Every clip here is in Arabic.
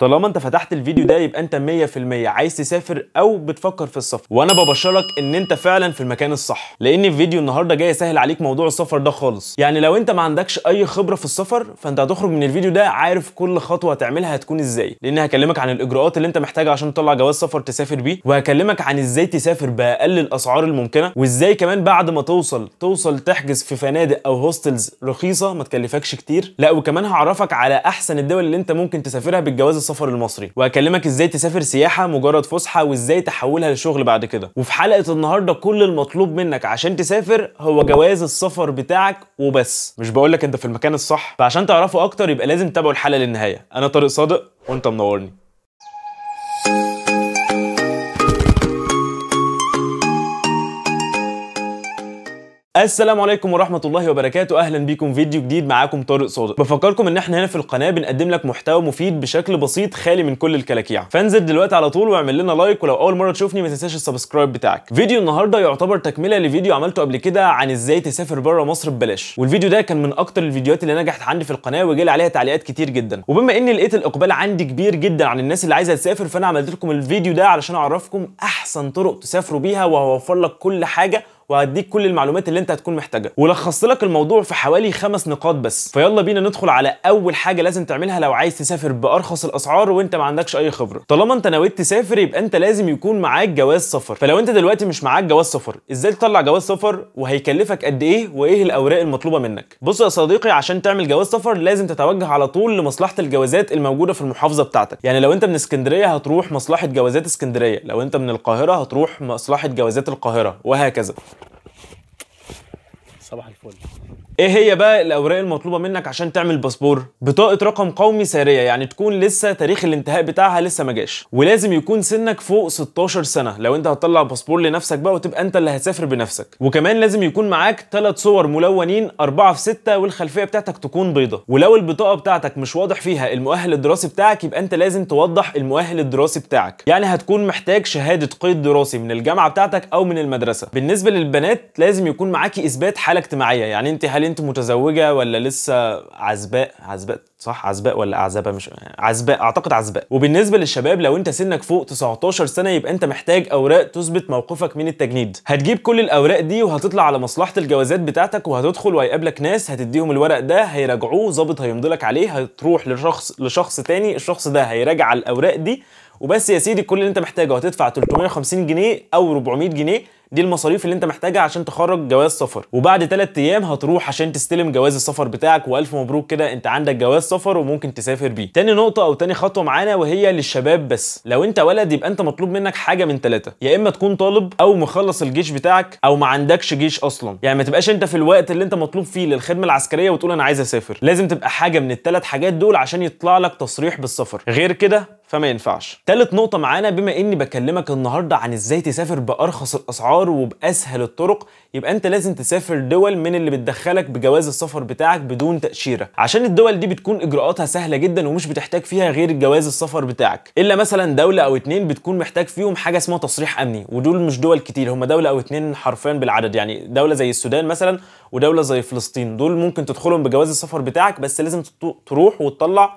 طالما انت فتحت الفيديو ده يبقى انت 100% عايز تسافر او بتفكر في السفر وانا ببشرك ان انت فعلا في المكان الصح لان فيديو النهارده جاي سهل عليك موضوع السفر ده خالص يعني لو انت ما عندكش اي خبره في السفر فانت هتخرج من الفيديو ده عارف كل خطوه هتعملها هتكون ازاي لان هكلمك عن الاجراءات اللي انت محتاجها عشان تطلع جواز سفر تسافر بيه وهكلمك عن ازاي تسافر باقل الاسعار الممكنه وازاي كمان بعد ما توصل توصل تحجز في فنادق او هوستلز رخيصه ما تكلفكش كتير لا وكمان هعرفك على احسن الدول اللي انت ممكن تسافرها بالجواز السفر المصري وهكلمك ازاي تسافر سياحه مجرد فسحه وازاي تحولها لشغل بعد كده وفي حلقه النهارده كل المطلوب منك عشان تسافر هو جواز السفر بتاعك وبس مش بقولك انت في المكان الصح فعشان تعرفوا اكتر يبقى لازم تتابعوا الحلقه للنهايه انا طارق صادق وانت منورني السلام عليكم ورحمه الله وبركاته اهلا بيكم فيديو جديد معاكم طارق صادق بفكركم ان احنا هنا في القناه بنقدم لك محتوى مفيد بشكل بسيط خالي من كل الكلاكيع فانزل دلوقتي على طول واعمل لنا لايك ولو اول مره تشوفني ما تنساش السبسكرايب بتاعك فيديو النهارده يعتبر تكمله لفيديو عملته قبل كده عن ازاي تسافر بره مصر ببلاش والفيديو ده كان من اكتر الفيديوهات اللي نجحت عندي في القناه وجالي عليها تعليقات كتير جدا وبما ان لقيت الاقبال عندي كبير جدا عن الناس اللي عايزه تسافر فانا عملت لكم الفيديو ده علشان اعرفكم احسن طرق تسافروا بيها وهوفر لك كل حاجه وهديك كل المعلومات اللي انت هتكون محتاجها ولخصت لك الموضوع في حوالي خمس نقاط بس فيلا بينا ندخل على اول حاجه لازم تعملها لو عايز تسافر بارخص الاسعار وانت ما عندكش اي خبره طالما انت نويت تسافر يبقى انت لازم يكون معاك جواز سفر فلو انت دلوقتي مش معاك جواز سفر ازاي تطلع جواز سفر وهيكلفك قد ايه وايه الاوراق المطلوبه منك بص يا صديقي عشان تعمل جواز سفر لازم تتوجه على طول لمصلحه الجوازات الموجوده في المحافظه بتاعتك يعني لو انت من اسكندريه هتروح مصلحه جوازات اسكندريه لو انت من القاهره هتروح مصلحه جوازات القاهره وهكذا صباح الفل ايه هي بقى الاوراق المطلوبه منك عشان تعمل باسبور بطاقه رقم قومي ساريه يعني تكون لسه تاريخ الانتهاء بتاعها لسه ما جاش ولازم يكون سنك فوق 16 سنه لو انت هتطلع باسبور لنفسك بقى وتبقى انت اللي هتسافر بنفسك وكمان لازم يكون معاك ثلاث صور ملونين أربعة في ستة والخلفيه بتاعتك تكون بيضة ولو البطاقه بتاعتك مش واضح فيها المؤهل الدراسي بتاعك يبقى انت لازم توضح المؤهل الدراسي بتاعك يعني هتكون محتاج شهاده قيد دراسي من الجامعه بتاعتك او من المدرسه بالنسبه للبنات لازم يكون معاكي اثبات حاله اجتماعيه يعني انت هل بنت متزوجه ولا لسه عزباء عزباء صح عزباء ولا عزبة مش عزباء اعتقد عزباء وبالنسبه للشباب لو انت سنك فوق 19 سنه يبقى انت محتاج اوراق تثبت موقفك من التجنيد هتجيب كل الاوراق دي وهتطلع على مصلحه الجوازات بتاعتك وهتدخل وهيقابلك ناس هتديهم الورق ده هيراجعوه ظابط هيمضي لك عليه هتروح لشخص لشخص تاني الشخص ده هيراجع الاوراق دي وبس يا سيدي كل اللي انت محتاجه هتدفع 350 جنيه او 400 جنيه دي المصاريف اللي انت محتاجها عشان تخرج جواز سفر وبعد 3 ايام هتروح عشان تستلم جواز السفر بتاعك والف مبروك كده انت عندك جواز سفر وممكن تسافر بيه تاني نقطه او تاني خطوه معانا وهي للشباب بس لو انت ولد يبقى انت مطلوب منك حاجه من ثلاثه يا اما تكون طالب او مخلص الجيش بتاعك او ما عندكش جيش اصلا يعني ما تبقاش انت في الوقت اللي انت مطلوب فيه للخدمه العسكريه وتقول انا عايز اسافر لازم تبقى حاجه من الثلاث حاجات دول عشان يطلع لك تصريح بالسفر غير كده فما ينفعش تالت نقطه معانا بما اني بكلمك النهارده عن ازاي تسافر بارخص الاسعار وباسهل الطرق يبقى انت لازم تسافر دول من اللي بتدخلك بجواز السفر بتاعك بدون تاشيره عشان الدول دي بتكون اجراءاتها سهله جدا ومش بتحتاج فيها غير جواز السفر بتاعك الا مثلا دوله او اتنين بتكون محتاج فيهم حاجه اسمها تصريح امني ودول مش دول كتير هم دوله او اتنين حرفيا بالعدد يعني دوله زي السودان مثلا ودوله زي فلسطين دول ممكن تدخلهم بجواز السفر بتاعك بس لازم تروح وتطلع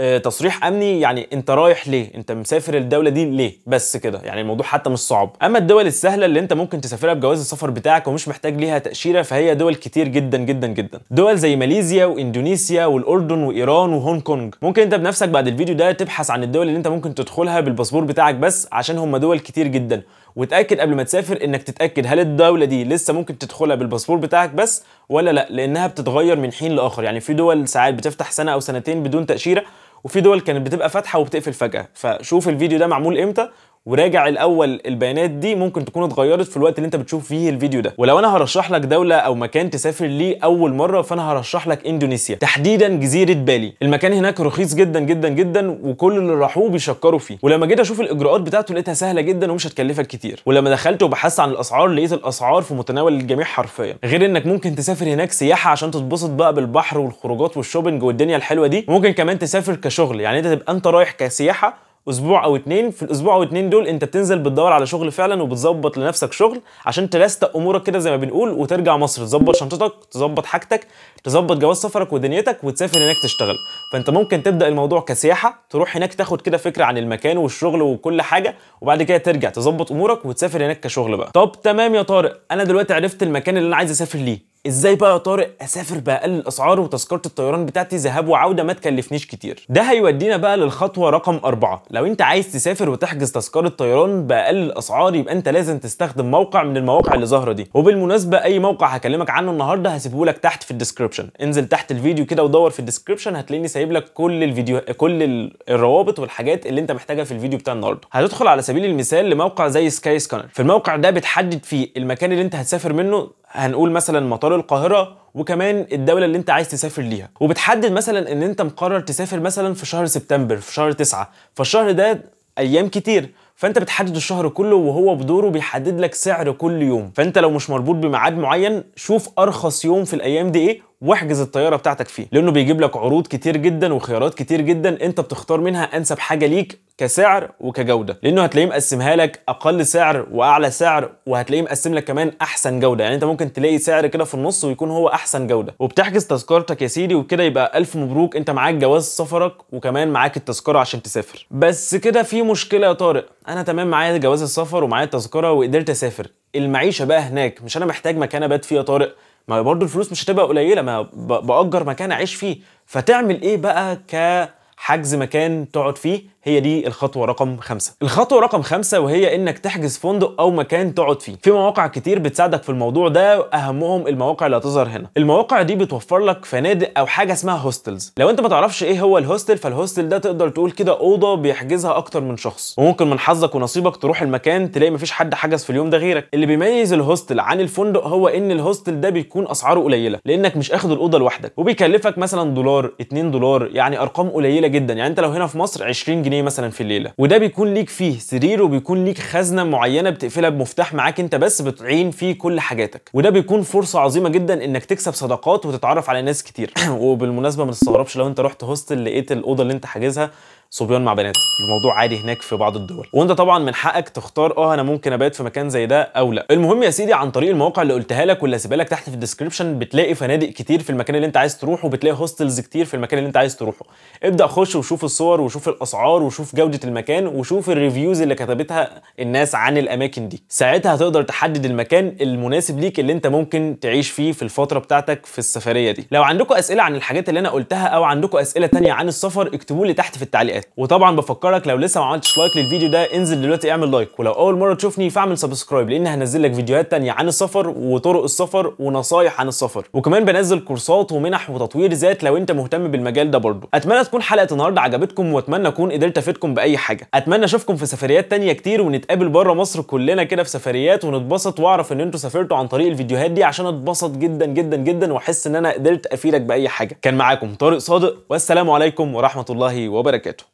آه، تصريح امني يعني انت رايح ليه انت مسافر الدوله دي ليه بس كده يعني الموضوع حتى مش صعب اما الدول السهله اللي انت ممكن تسافرها بجواز السفر بتاعك ومش محتاج ليها تاشيره فهي دول كتير جدا جدا جدا دول زي ماليزيا واندونيسيا والاردن وايران وهونج كونج ممكن انت بنفسك بعد الفيديو ده تبحث عن الدول اللي انت ممكن تدخلها بالباسبور بتاعك بس عشان هم دول كتير جدا وتاكد قبل ما تسافر انك تتاكد هل الدوله دي لسه ممكن تدخلها بالباسبور بتاعك بس ولا لا لانها بتتغير من حين لاخر يعني في دول ساعات بتفتح سنه او سنتين بدون تاشيره وفي دول كانت بتبقى فاتحه وبتقفل فجاه فشوف الفيديو ده معمول امتى وراجع الاول البيانات دي ممكن تكون اتغيرت في الوقت اللي انت بتشوف فيه الفيديو ده ولو انا هرشح لك دوله او مكان تسافر ليه اول مره فانا هرشح لك اندونيسيا تحديدا جزيره بالي المكان هناك رخيص جدا جدا جدا وكل اللي راحوه بيشكروا فيه ولما جيت اشوف الاجراءات بتاعته لقيتها سهله جدا ومش هتكلفك كتير ولما دخلت وبحثت عن الاسعار لقيت الاسعار في متناول الجميع حرفيا غير انك ممكن تسافر هناك سياحه عشان تتبسط بقى بالبحر والخروجات والشوبنج والدنيا الحلوه دي ممكن كمان تسافر كشغل يعني انت تبقى انت رايح كسياحه اسبوع او اتنين في الاسبوع او اتنين دول انت بتنزل بتدور على شغل فعلا وبتظبط لنفسك شغل عشان تلاستق امورك كده زي ما بنقول وترجع مصر تظبط شنطتك تظبط حاجتك تظبط جواز سفرك ودنيتك وتسافر هناك تشتغل فانت ممكن تبدا الموضوع كسياحه تروح هناك تاخد كده فكره عن المكان والشغل وكل حاجه وبعد كده ترجع تظبط امورك وتسافر هناك كشغل بقى طب تمام يا طارق انا دلوقتي عرفت المكان اللي انا عايز اسافر ليه ازاي بقى يا طارق اسافر باقل الاسعار وتذكره الطيران بتاعتي ذهاب وعوده ما تكلفنيش كتير ده هيودينا بقى للخطوه رقم أربعة لو انت عايز تسافر وتحجز تذكره طيران باقل الاسعار يبقى انت لازم تستخدم موقع من المواقع اللي ظاهره دي وبالمناسبه اي موقع هكلمك عنه النهارده هسيبه لك تحت في الديسكربشن انزل تحت الفيديو كده ودور في الديسكربشن هتلاقيني سايب لك كل الفيديو كل الروابط والحاجات اللي انت محتاجها في الفيديو بتاع النهارده هتدخل على سبيل المثال لموقع زي سكاي سكانر في الموقع ده بتحدد فيه المكان اللي انت هتسافر منه هنقول مثلا مطار حوالين القاهره وكمان الدوله اللي انت عايز تسافر ليها وبتحدد مثلا ان انت مقرر تسافر مثلا في شهر سبتمبر في شهر 9 فالشهر ده ايام كتير فانت بتحدد الشهر كله وهو بدوره بيحدد لك سعر كل يوم فانت لو مش مربوط بميعاد معين شوف ارخص يوم في الايام دي ايه واحجز الطياره بتاعتك فيه لانه بيجيب لك عروض كتير جدا وخيارات كتير جدا انت بتختار منها انسب حاجه ليك كسعر وكجوده لانه هتلاقيه مقسمها لك اقل سعر واعلى سعر وهتلاقيه مقسم لك كمان احسن جوده يعني انت ممكن تلاقي سعر كده في النص ويكون هو احسن جوده وبتحجز تذكرتك يا سيدي وكده يبقى الف مبروك انت معاك جواز سفرك وكمان معاك التذكره عشان تسافر بس كده في مشكله يا طارق انا تمام معايا جواز السفر ومعايا التذكره وقدرت اسافر المعيشه بقى هناك مش انا محتاج مكان ابات فيه يا طارق ما برضه الفلوس مش هتبقى قليله ما باجر مكان اعيش فيه فتعمل ايه بقى ك حجز مكان تقعد فيه هي دي الخطوة رقم خمسة الخطوة رقم خمسة وهي انك تحجز فندق او مكان تقعد فيه في مواقع كتير بتساعدك في الموضوع ده اهمهم المواقع اللي هتظهر هنا المواقع دي بتوفر لك فنادق او حاجة اسمها هوستلز لو انت ما تعرفش ايه هو الهوستل فالهوستل ده تقدر تقول كده اوضة بيحجزها اكتر من شخص وممكن من حظك ونصيبك تروح المكان تلاقي مفيش حد حجز في اليوم ده غيرك اللي بيميز الهوستل عن الفندق هو ان الهوستل ده بيكون اسعاره قليلة لانك مش اخد الاوضة لوحدك وبيكلفك مثلا دولار 2 دولار يعني ارقام قليلة جدا يعني انت لو هنا في مصر 20 جنيه مثلا في الليله وده بيكون ليك فيه سرير وبيكون ليك خزنه معينه بتقفلها بمفتاح معاك انت بس بتعين فيه كل حاجاتك وده بيكون فرصه عظيمه جدا انك تكسب صداقات وتتعرف على ناس كتير وبالمناسبه ما تستغربش لو انت رحت هوستل لقيت الاوضه اللي انت حاجزها صبيان مع بنات الموضوع عادي هناك في بعض الدول وانت طبعا من حقك تختار اه انا ممكن ابات في مكان زي ده او لا المهم يا سيدي عن طريق المواقع اللي قلتها لك واللي هسيبها لك تحت في الديسكربشن بتلاقي فنادق كتير في المكان اللي انت عايز تروحه وبتلاقي هوستلز كتير في المكان اللي انت عايز تروحه ابدا خش وشوف الصور وشوف الاسعار وشوف جوده المكان وشوف الريفيوز اللي كتبتها الناس عن الاماكن دي ساعتها هتقدر تحدد المكان المناسب ليك اللي انت ممكن تعيش فيه في الفتره بتاعتك في السفريه دي لو عندكم اسئله عن الحاجات اللي انا قلتها او عندكم اسئله ثانيه عن السفر اكتبوا لي تحت في التعليقات وطبعا بفكرك لو لسه ما عملتش لايك للفيديو ده انزل دلوقتي اعمل لايك ولو اول مره تشوفني فاعمل سبسكرايب لان هنزل لك فيديوهات ثانيه عن السفر وطرق السفر ونصايح عن السفر وكمان بنزل كورسات ومنح وتطوير ذات لو انت مهتم بالمجال ده برضو اتمنى تكون حلقه النهارده عجبتكم واتمنى اكون قدرت افيدكم باي حاجه اتمنى اشوفكم في سفريات ثانيه كتير ونتقابل بره مصر كلنا كده في سفريات ونتبسط واعرف ان انتوا سافرتوا عن طريق الفيديوهات دي عشان اتبسط جدا جدا جدا واحس ان انا قدرت افيدك باي حاجه كان معاكم طارق صادق والسلام عليكم ورحمه الله وبركاته